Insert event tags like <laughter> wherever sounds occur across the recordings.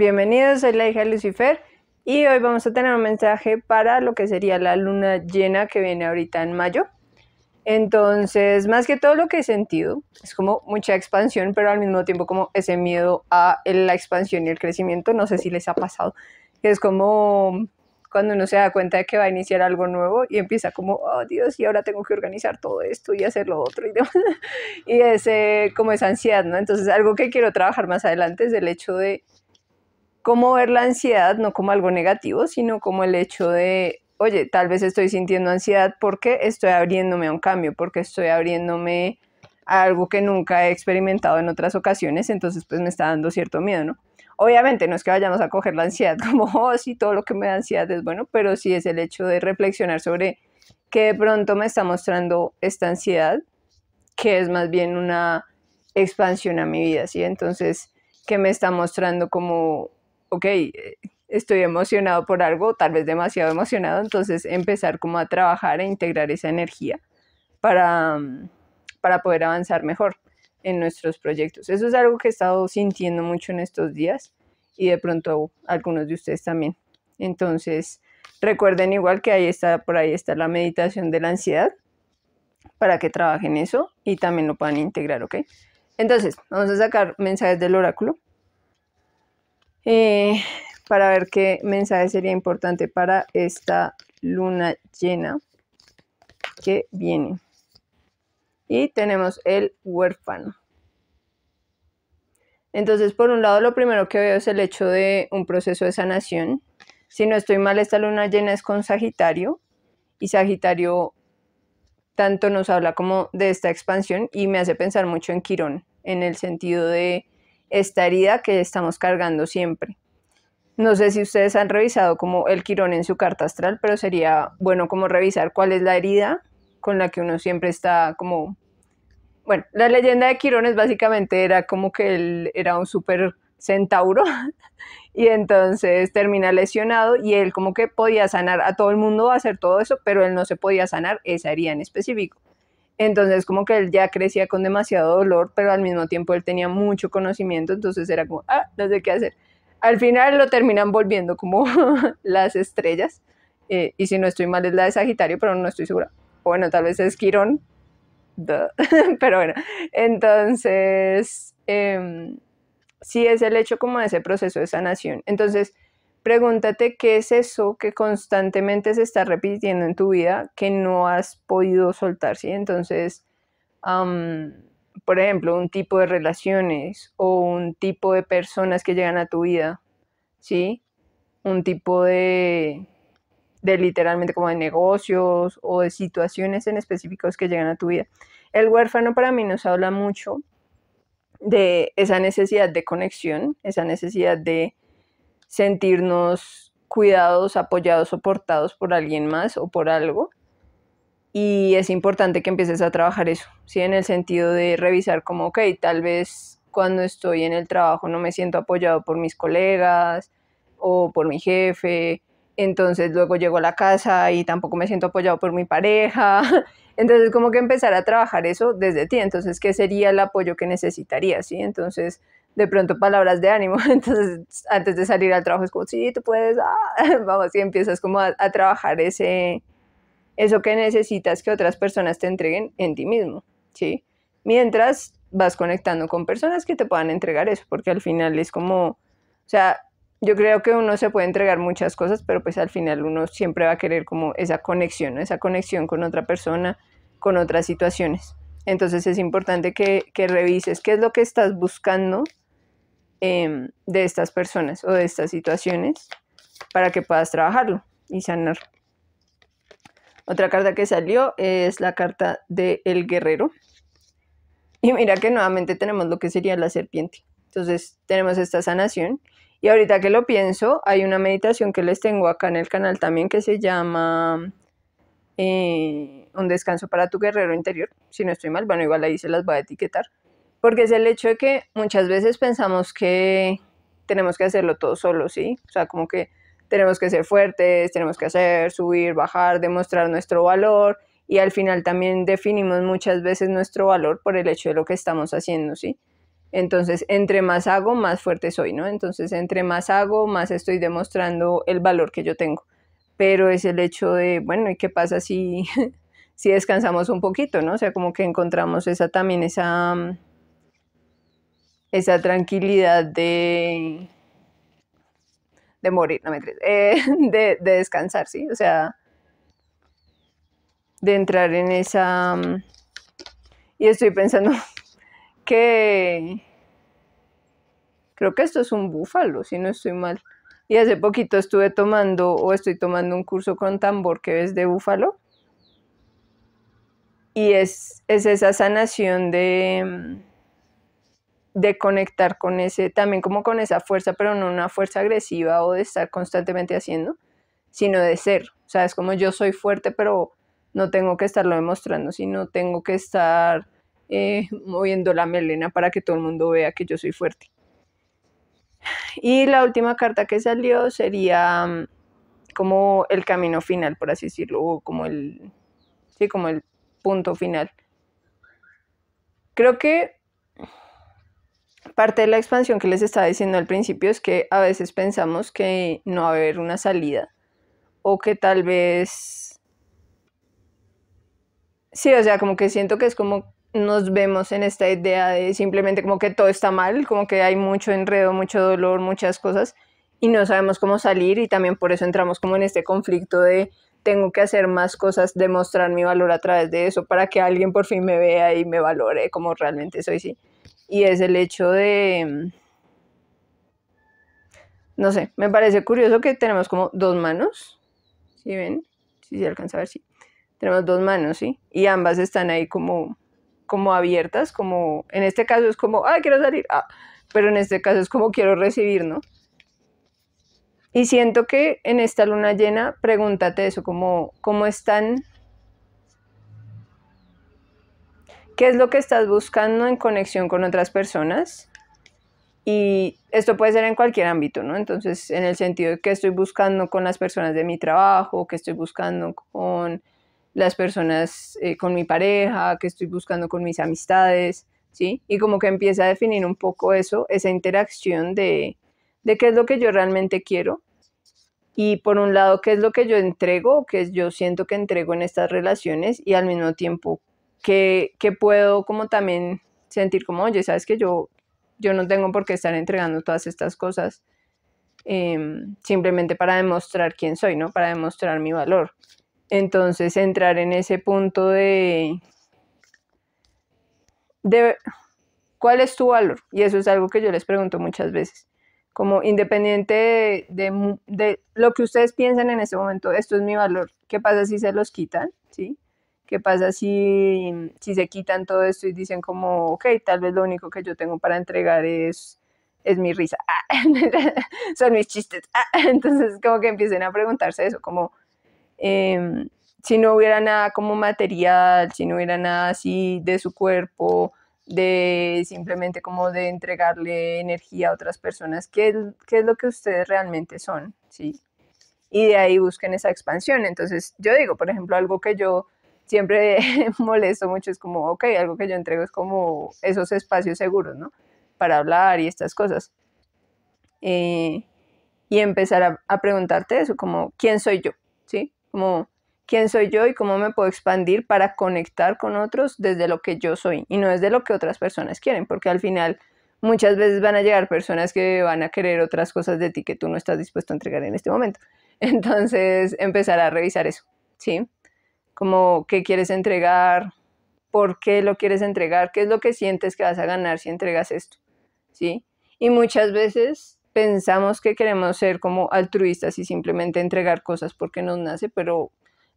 Bienvenidos, soy la hija de Lucifer y hoy vamos a tener un mensaje para lo que sería la luna llena que viene ahorita en mayo. Entonces, más que todo lo que he sentido, es como mucha expansión, pero al mismo tiempo como ese miedo a la expansión y el crecimiento, no sé si les ha pasado, es como cuando uno se da cuenta de que va a iniciar algo nuevo y empieza como, oh Dios, y ahora tengo que organizar todo esto y hacer lo otro y demás. <laughs> Y ese, como esa ansiedad, ¿no? Entonces, algo que quiero trabajar más adelante es el hecho de cómo ver la ansiedad no como algo negativo, sino como el hecho de, oye, tal vez estoy sintiendo ansiedad porque estoy abriéndome a un cambio, porque estoy abriéndome a algo que nunca he experimentado en otras ocasiones, entonces pues me está dando cierto miedo, ¿no? Obviamente no es que vayamos a coger la ansiedad <laughs> como, oh, sí, todo lo que me da ansiedad es bueno, pero sí es el hecho de reflexionar sobre qué de pronto me está mostrando esta ansiedad, que es más bien una expansión a mi vida, ¿sí? Entonces, qué me está mostrando como ok, eh, estoy emocionado por algo, tal vez demasiado emocionado, entonces empezar como a trabajar e integrar esa energía para, mm, para poder avanzar mejor en nuestros proyectos. Eso es algo que he estado sintiendo mucho en estos días y de pronto algunos de ustedes también. Entonces, recuerden igual que ahí está, por ahí está la meditación de la ansiedad para que trabajen eso y también lo puedan integrar, ¿ok? Entonces, vamos a sacar mensajes del oráculo. Eh, para ver qué mensaje sería importante para esta luna llena que viene. Y tenemos el huérfano. Entonces, por un lado, lo primero que veo es el hecho de un proceso de sanación. Si no estoy mal, esta luna llena es con Sagitario y Sagitario tanto nos habla como de esta expansión y me hace pensar mucho en Quirón, en el sentido de esta herida que estamos cargando siempre. No sé si ustedes han revisado como el quirón en su carta astral, pero sería bueno como revisar cuál es la herida con la que uno siempre está como... Bueno, la leyenda de Quirón es básicamente era como que él era un súper centauro <laughs> y entonces termina lesionado y él como que podía sanar a todo el mundo, hacer todo eso, pero él no se podía sanar esa herida en específico. Entonces como que él ya crecía con demasiado dolor, pero al mismo tiempo él tenía mucho conocimiento, entonces era como, ah, no sé qué hacer. Al final lo terminan volviendo como <laughs> las estrellas, eh, y si no estoy mal es la de Sagitario, pero no estoy segura. Bueno, tal vez es Quirón, <laughs> pero bueno, entonces em, sí es el hecho como de ese proceso de sanación. Entonces, Pregúntate qué es eso que constantemente se está repitiendo en tu vida que no has podido soltar, ¿sí? Entonces, por ejemplo, un tipo de relaciones o un tipo de personas que llegan a tu vida, ¿sí? Un tipo de, de literalmente como de negocios o de situaciones en específicos que llegan a tu vida. El huérfano para mí nos habla mucho de esa necesidad de conexión, esa necesidad de sentirnos cuidados, apoyados, soportados por alguien más o por algo. Y es importante que empieces a trabajar eso, ¿sí? En el sentido de revisar como, ok, tal vez cuando estoy en el trabajo no me siento apoyado por mis colegas o por mi jefe, entonces luego llego a la casa y tampoco me siento apoyado por mi pareja. <laughs> Entonces como que empezar a trabajar eso desde ti, entonces, ¿qué sería el apoyo que necesitarías, sí? Entonces de pronto palabras de ánimo. <laughs> Entonces, antes de salir al trabajo es como, sí, tú puedes, ah, <laughs> vamos, y empiezas como a, trabajar ese, eso que necesitas que otras personas te entreguen en ti mismo, ¿sí? Mientras vas conectando con personas que te puedan entregar eso, porque al final es como, o sea, yo creo que uno se puede entregar muchas cosas, pero pues al final uno siempre va a querer como esa conexión, esa conexión con otra persona, con otras situaciones. Entonces es importante que, que revises qué es lo que estás buscando Em, de estas personas o de estas situaciones para que puedas trabajarlo y sanar. Otra carta que salió es la carta del el guerrero. Y mira que nuevamente tenemos lo que sería la serpiente. Entonces tenemos esta sanación. Y ahorita que lo pienso, hay una meditación que les tengo acá en el canal también que se llama eh, Un descanso para tu guerrero interior. Si no estoy mal, bueno, igual ahí se las voy a etiquetar. Porque es el hecho de que muchas veces pensamos que tenemos que hacerlo todo solo, ¿sí? O sea, como que tenemos que ser fuertes, tenemos que hacer, subir, bajar, demostrar nuestro valor y al final también definimos muchas veces nuestro valor por el hecho de lo que estamos haciendo, ¿sí? Entonces, entre más hago, más fuerte soy, ¿no? Entonces, entre más hago, más estoy demostrando el valor que yo tengo. Pero es el hecho de, bueno, ¿y qué pasa si, <laughs> si descansamos un poquito, ¿no? O sea, como que encontramos esa también, esa esa tranquilidad de, de morir, no me eh, <laughs> de, descansar, ¿sí? O sea, de entrar en esa... Mm, y estoy pensando <laughs> que... Creo que esto es un búfalo, si no estoy mal. Y hace poquito estuve tomando o estoy tomando un curso con tambor que es de búfalo. Y es esa sanación de mm, de conectar con ese, también como con esa fuerza, pero no una fuerza agresiva o de estar constantemente haciendo, sino de ser. O sea, es como yo soy fuerte, pero no tengo que estarlo demostrando, sino tengo que estar eh, moviendo la melena para que todo el mundo vea que yo soy fuerte. Y la última carta que salió sería mm, como el camino final, por así decirlo, o como el, sí, como el punto final. Creo que Parte de la expansión que les estaba diciendo al principio es que a veces pensamos que no va a haber una salida o que tal vez... Sí, o sea, como que siento que es como nos vemos en esta idea de simplemente como que todo está mal, como que hay mucho enredo, mucho dolor, muchas cosas y no sabemos cómo salir y también por eso entramos como en este conflicto de tengo que hacer más cosas, demostrar mi valor a través de eso para que alguien por fin me vea y me valore como realmente soy, sí y es el hecho de, mm, no sé, me parece curioso que tenemos como dos manos, ¿sí ven? Si se alcanza a ver, sí. Tenemos dos manos, ¿sí? Y ambas están ahí como, como abiertas, como, en este caso es como, ah, quiero salir, ah, pero en este caso es como quiero recibir, ¿no? Y siento que en esta luna llena, pregúntate eso, como, ¿cómo están qué es lo que estás buscando en conexión con otras personas. Y esto puede ser en cualquier ámbito, ¿no? Entonces, en el sentido de qué estoy buscando con las personas de mi trabajo, qué estoy buscando con las personas, eh, con mi pareja, qué estoy buscando con mis amistades, ¿sí? Y como que empieza a definir un poco eso, esa interacción de, de qué es lo que yo realmente quiero y por un lado qué es lo que yo entrego, qué es yo siento que entrego en estas relaciones y al mismo tiempo que, puedo como también sentir como, oye, sabes que yo, yo no tengo por qué estar entregando todas estas cosas em, simplemente para demostrar quién soy, ¿no? Para demostrar mi valor. Entonces, entrar en ese punto de, de cuál es tu valor. Y eso es algo que yo les pregunto muchas veces. Como independiente de, de, lo que ustedes piensen en ese momento, esto es mi valor. ¿Qué pasa si se los quitan? ¿Sí? ¿Qué pasa si, si se quitan todo esto y dicen como, ok, tal vez lo único que yo tengo para entregar es es mi risa, <laughs> son mis chistes. <laughs> entonces, como que empiecen a preguntarse eso, como em, si no hubiera nada como material, si no hubiera nada así de su cuerpo, de simplemente como de entregarle energía a otras personas, ¿qué, qué es lo que ustedes realmente son? ¿sí? Y de ahí busquen esa expansión. Entonces, yo digo, por ejemplo, algo que yo siempre <laughs> molesto mucho, es como, ok, algo que yo entrego es como esos espacios seguros, ¿no? Para hablar y estas cosas. Eh, y empezar a, a, preguntarte eso, como, ¿quién soy yo? ¿Sí? Como, ¿quién soy yo y cómo me puedo expandir para conectar con otros desde lo que yo soy y no desde lo que otras personas quieren? Porque al final muchas veces van a llegar personas que van a querer otras cosas de ti que tú no estás dispuesto a entregar en este momento. <laughs> Entonces, empezar a revisar eso, ¿sí? como qué quieres entregar, por qué lo quieres entregar, qué es lo que sientes que vas a ganar si entregas esto, ¿sí? Y muchas veces pensamos que queremos ser como altruistas y simplemente entregar cosas porque nos nace, pero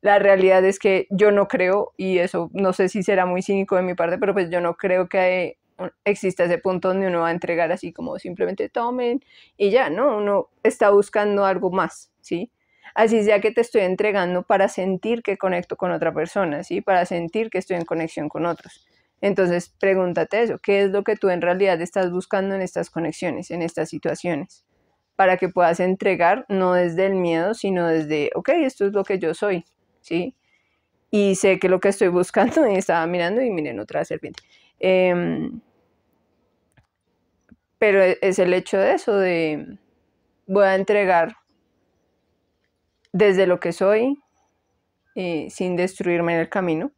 la realidad es que yo no creo, y eso no sé si será muy cínico de mi parte, pero pues yo no creo que exista ese punto donde uno va a entregar así como simplemente tomen y ya, ¿no? Uno está buscando algo más, ¿sí? así sea que te estoy entregando para sentir que conecto con otra persona, ¿sí? Para sentir que estoy en conexión con otros. Entonces, pregúntate eso, ¿qué es lo que tú en realidad estás buscando en estas conexiones, en estas situaciones? Para que puedas entregar no desde el miedo, sino desde, ok, esto es lo que yo soy, ¿sí? Y sé que lo que estoy buscando, <laughs> y estaba mirando y miren otra serpiente. Em, pero e-, es el hecho de eso, de voy a entregar desde lo que soy, eh, sin destruirme en el camino,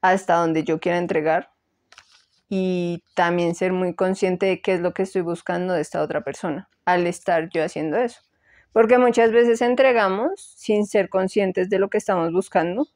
hasta donde yo quiera entregar y también ser muy consciente de qué es lo que estoy buscando de esta otra persona al estar yo haciendo eso. Porque muchas veces entregamos sin ser conscientes de lo que estamos buscando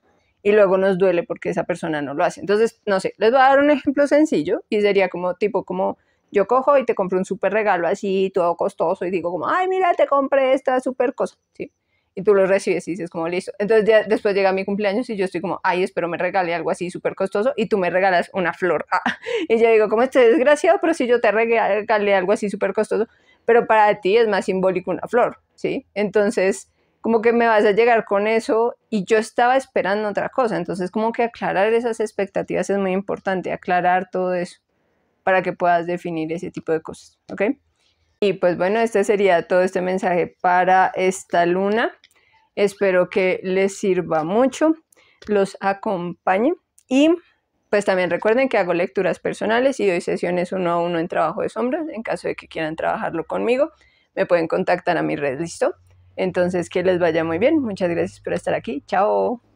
y luego nos duele porque esa persona no lo hace. Entonces, no sé, les voy a dar un ejemplo sencillo y sería como tipo como yo cojo y te compro un súper regalo así, todo costoso y digo como, ay, mira, te compré esta super cosa, ¿sí? y tú lo recibes y dices como listo. Entonces ya después llega mi cumpleaños y yo estoy como, ay, espero me regale algo así súper costoso y tú me regalas una flor. <laughs> Y yo digo, como este desgraciado, pero si yo te regale algo así súper costoso, pero para ti es más simbólico una flor, ¿sí? Entonces, como que me vas a llegar con eso y yo estaba esperando otra cosa. Entonces, como que aclarar esas expectativas es muy importante, aclarar todo eso para que puedas definir ese tipo de cosas, ¿ok? Y pues bueno, este sería todo este mensaje para esta luna. Espero que les sirva mucho, los acompañe y pues también recuerden que hago lecturas personales y doy sesiones uno a uno en trabajo de sombras. En caso de que quieran trabajarlo conmigo, me pueden contactar a mi red, ¿listo? Entonces, que les vaya muy bien. Muchas gracias por estar aquí. Chao.